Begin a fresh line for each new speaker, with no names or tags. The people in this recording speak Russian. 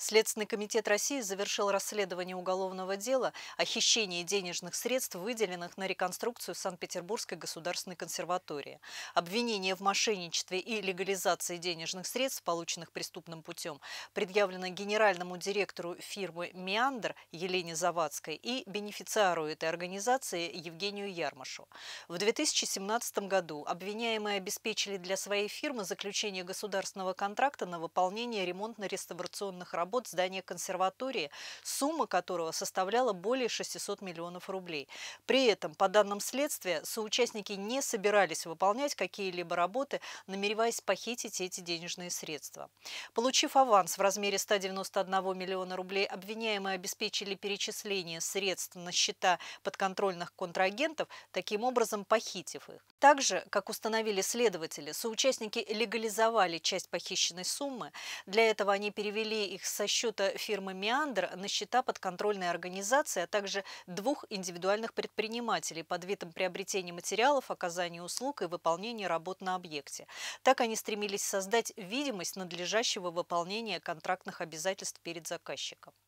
Следственный комитет России завершил расследование уголовного дела о хищении денежных средств, выделенных на реконструкцию Санкт-Петербургской государственной консерватории. Обвинение в мошенничестве и легализации денежных средств, полученных преступным путем, предъявлено генеральному директору фирмы «Меандр» Елене Завадской и бенефициару этой организации Евгению Ярмашу. В 2017 году обвиняемые обеспечили для своей фирмы заключение государственного контракта на выполнение ремонтно-реставрационных работ работ здания консерватории, сумма которого составляла более 600 миллионов рублей. При этом, по данным следствия, соучастники не собирались выполнять какие-либо работы, намереваясь похитить эти денежные средства. Получив аванс в размере 191 миллиона рублей, обвиняемые обеспечили перечисление средств на счета подконтрольных контрагентов, таким образом похитив их. Также, как установили следователи, соучастники легализовали часть похищенной суммы. Для этого они перевели их с со счета фирмы «Меандр» на счета подконтрольной организации, а также двух индивидуальных предпринимателей под видом приобретения материалов, оказания услуг и выполнения работ на объекте. Так они стремились создать видимость надлежащего выполнения контрактных обязательств перед заказчиком.